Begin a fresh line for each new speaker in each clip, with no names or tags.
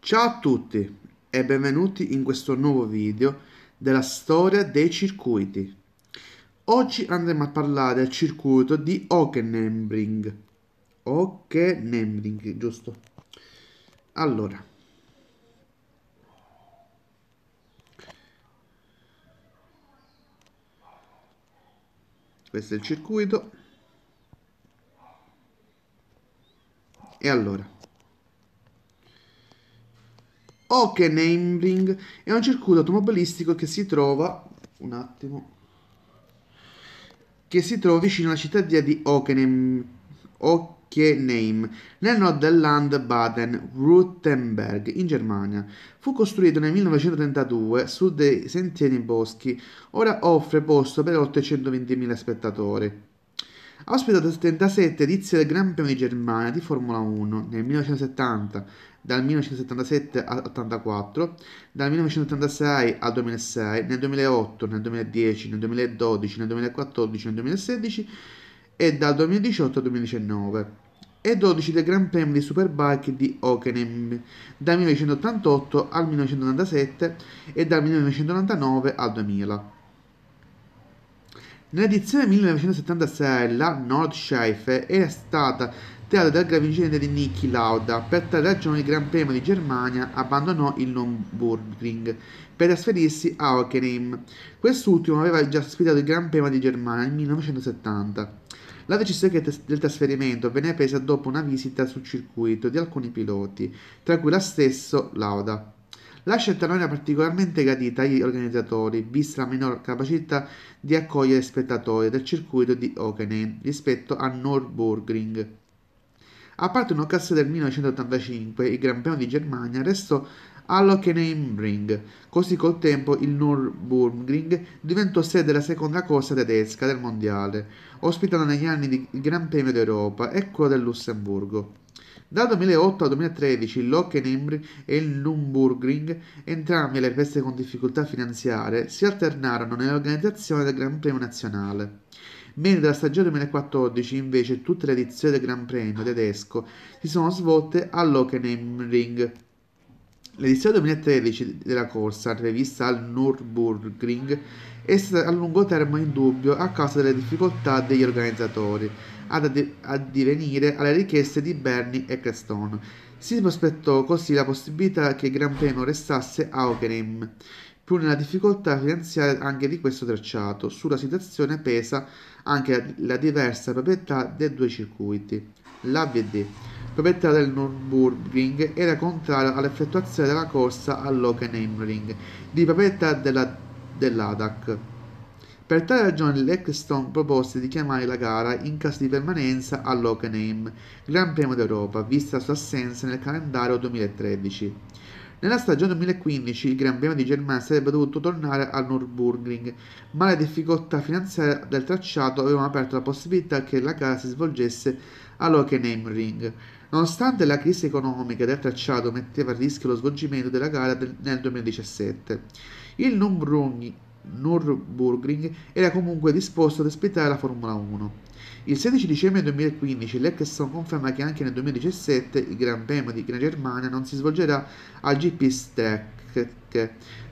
Ciao a tutti e benvenuti in questo nuovo video della storia dei circuiti. Oggi andremo a parlare del circuito di Hockenheimring. Hockenheimring, giusto? Allora, questo è il circuito e allora ok Hockenheimring è un circuito automobilistico che si trova un attimo che si trova vicino alla cittadina di Hockenheim Hockenheim Name nel nord del Land Baden-Württemberg in Germania. Fu costruito nel 1932 su dei sentieri boschi, ora offre posto per oltre 120.000 spettatori. Ha ospitato 77 edizioni del Gran Premio di Germania di Formula 1 nel 1970, dal 1977 al 1984, dal 1986 al 2006, nel 2008, nel 2010, nel 2012, nel 2014, nel 2016 e dal 2018 al 2019 e 12 del Gran Premio di Superbike di Hockenheim dal 1988 al 1997 e dal 1999 al 2000. Nell'edizione 1976 la Nordschleife era stata teatro dal grave incidente di Niki Lauda. Per tale ragione il Gran Premio di Germania abbandonò il Nürburgring per trasferirsi a Hockenheim. Quest'ultimo aveva già sfidato il Gran Premio di Germania nel 1970. La decisione del trasferimento venne presa dopo una visita sul circuito di alcuni piloti, tra cui la stessa Lauda. La scelta non era particolarmente gradita agli organizzatori, vista la minor capacità di accogliere spettatori del circuito di Hockenheim rispetto a Nürburgring. A parte un'occasione del 1985, il Gran Premio di Germania restò all'Hockenheimring, così col tempo il Nürburgring diventò sede della seconda corsa tedesca del mondiale, ospitando negli anni il Gran Premio d'Europa e quello del Lussemburgo. Dal 2008 al 2013 l'Hockenheimring e il Nürburgring, entrambi le peste con difficoltà finanziarie, si alternarono nell'organizzazione del Gran Premio nazionale mentre dalla stagione 2014 invece tutte le edizioni del Gran Premio tedesco si sono svolte all'Ockenheimring. L'edizione 2013 della corsa, rivista al Nürburgring, è stata a lungo termine in dubbio a causa delle difficoltà degli organizzatori ad addivenire alle richieste di Bernie e Creston. Si prospettò così la possibilità che il Gran Premio restasse a Hockenheim pur nella difficoltà finanziaria anche di questo tracciato. Sulla situazione pesa anche la diversa proprietà dei due circuiti. L'AVD, proprietà del Nürburgring, era contraria all'effettuazione della corsa all'Ockenheimring, di proprietà della, dell'ADAC. Per tale ragione l'Ecclestone propose di chiamare la gara in caso di permanenza all'Ockenheim, Gran Premio d'Europa, vista la sua assenza nel calendario 2013. Nella stagione 2015 il Gran Premio di Germania sarebbe dovuto tornare al Nürburgring, ma le difficoltà finanziarie del tracciato avevano aperto la possibilità che la gara si svolgesse all'Hockenheimring. Nonostante la crisi economica del tracciato metteva a rischio lo svolgimento della gara del, nel 2017, il Nürburgring Nürburgring era comunque disposto ad aspettare la Formula 1. Il 16 dicembre 2015 l'Eccleston conferma che anche nel 2017 il Gran Premio di Gran Germania non si svolgerà al GP Stack.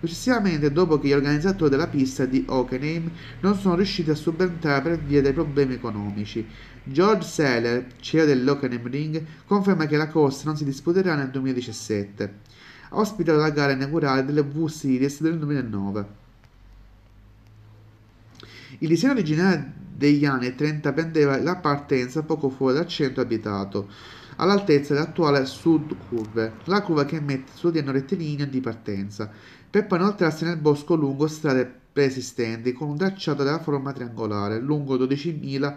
Successivamente, dopo che gli organizzatori della pista di Hockenheim non sono riusciti a subentrare per via dei problemi economici, George Seller, CEO dell'Hockenheim Ring, conferma che la corsa non si disputerà nel 2017. Ospita la gara inaugurale delle V-Series del 2009. Il disegno originale degli anni 30 prendeva la partenza poco fuori dal centro abitato, all'altezza dell'attuale Sud Curve, la curva che mette su di una rettilinea di partenza, per poi inoltrarsi nel bosco lungo strade preesistenti con un tracciato della forma triangolare lungo 12.000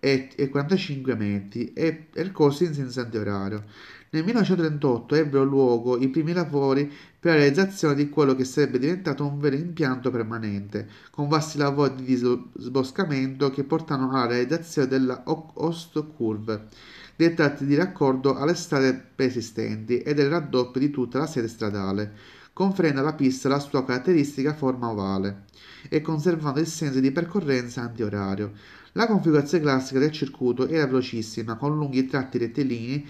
e, e 45 metri e percorsi in senso antiorario. Nel 1938 ebbero luogo i primi lavori per la realizzazione di quello che sarebbe diventato un vero impianto permanente, con vasti lavori di disboscamento che portarono alla realizzazione della Host Curve, dei tratti di raccordo alle strade preesistenti e del raddoppio di tutta la sede stradale, conferendo alla pista la sua caratteristica forma ovale e conservando il senso di percorrenza antiorario. La configurazione classica del circuito era velocissima, con lunghi tratti rettilinei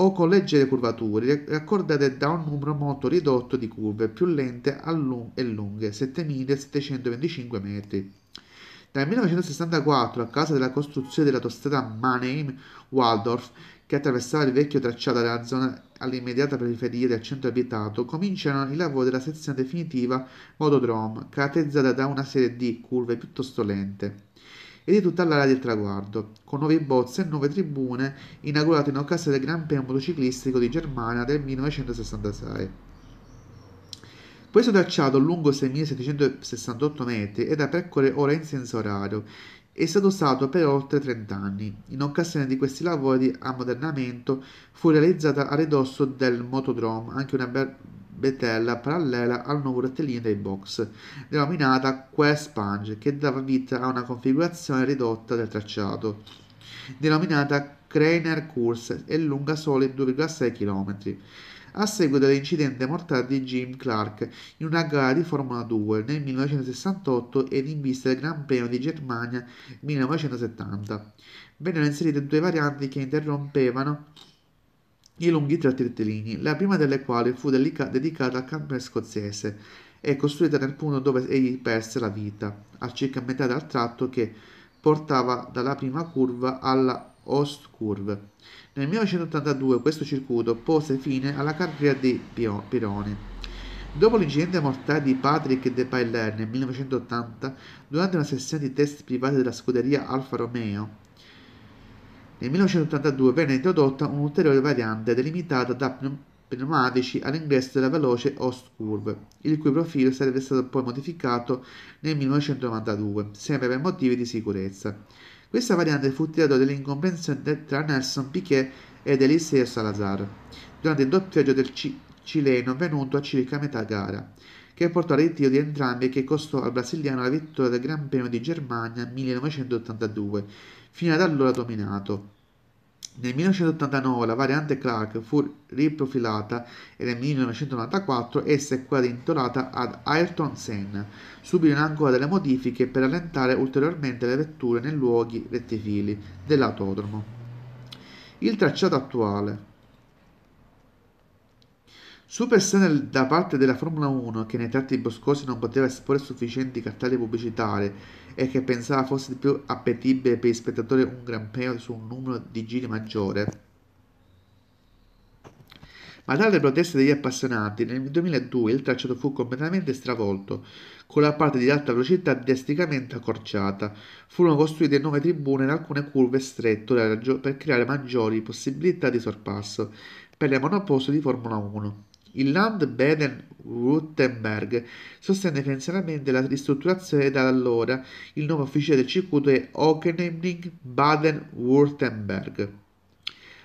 o con leggere curvature, raccordate da un numero molto ridotto di curve, più lente e lunghe, 7725 metri. Dal 1964, a causa della costruzione dell'autostrada Mannheim-Waldorf, che attraversava il vecchio tracciato della zona all'immediata periferia del centro abitato, cominciano i lavori della sezione definitiva Motodrome, caratterizzata da una serie di curve piuttosto lente e di tutta l'area del traguardo, con nuove bozze e nuove tribune inaugurate in occasione del Gran Premio motociclistico di Germania del 1966. Questo tracciato lungo 6.768 metri è da percorrere ora in senso orario, è stato usato per oltre 30 anni. In occasione di questi lavori di ammodernamento fu realizzata a ridosso del motodrome anche una, ber- betella parallela al nuovo rettilineo dei box, denominata Quest Sponge, che dava vita a una configurazione ridotta del tracciato, denominata Crainer Course e lunga soli 2,6 km a seguito dell'incidente mortale di Jim Clark in una gara di Formula 2 nel 1968 ed in vista del Gran Premio di Germania 1970. Vennero inserite due varianti che interrompevano di lunghi tre tirtellini, la prima delle quali fu delica- dedicata al campione scozzese e costruita nel punto dove egli perse la vita, a circa metà del tratto che portava dalla prima curva alla Host Curve. Nel 1982 questo circuito pose fine alla carriera di Pirone. Dopo l'incidente mortale di Patrick De Pailler nel 1980, durante una sessione di test privati della scuderia Alfa Romeo, nel 1982 venne introdotta un'ulteriore variante delimitata da pneumatici all'ingresso della veloce Host Curve, il cui profilo sarebbe stato poi modificato nel 1992, sempre per motivi di sicurezza. Questa variante fu tirata dell'incomprensione tra Nelson Piquet ed Eliseo Salazar durante il doppiaggio del C- cileno avvenuto a circa metà gara che portò al ritiro di entrambi e che costò al brasiliano la vittoria del Gran Premio di Germania 1982, fino ad allora dominato. Nel 1989 la variante Clark fu riprofilata e nel 1994 essa è quella intitolata ad Ayrton Senna. Subirono ancora delle modifiche per allentare ulteriormente le vetture nei luoghi rettifili dell'autodromo. Il tracciato attuale Superstar da parte della Formula 1 che nei tratti boscosi non poteva esporre sufficienti cartelli pubblicitari e che pensava fosse più appetibile per gli spettatori un gran premio su un numero di giri maggiore. Ma dalle proteste degli appassionati, nel 2002 il tracciato fu completamente stravolto, con la parte di alta velocità drasticamente accorciata. Furono costruite nuove tribune in alcune curve strette per creare maggiori possibilità di sorpasso per le monoposto di Formula 1. Il Land Baden-Württemberg sostenne finanziariamente la ristrutturazione e da allora il nome ufficiale del circuito è Hockenheimring Baden-Württemberg.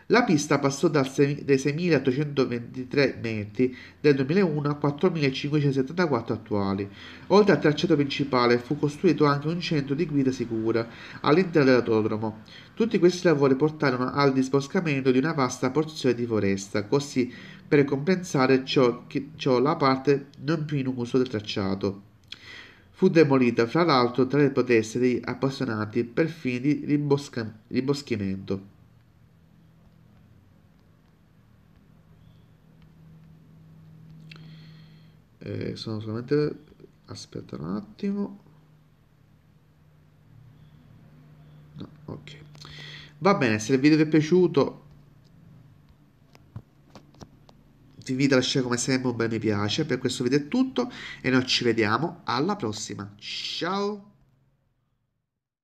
La pista passò dai 6.823 metri del 2001 a 4.574 attuali. Oltre al tracciato principale fu costruito anche un centro di guida sicura all'interno dell'autodromo. Tutti questi lavori portarono al disboscamento di una vasta porzione di foresta, così per compensare ciò, che, ciò la parte non più in uso del tracciato. Fu demolita fra l'altro tra le proteste degli appassionati per fini di ribosca, riboschimento. Eh, sono solamente aspetta un attimo no, ok va bene se il video vi è piaciuto vi lascio come sempre un bel mi piace, per questo video è tutto e noi ci vediamo alla prossima. Ciao!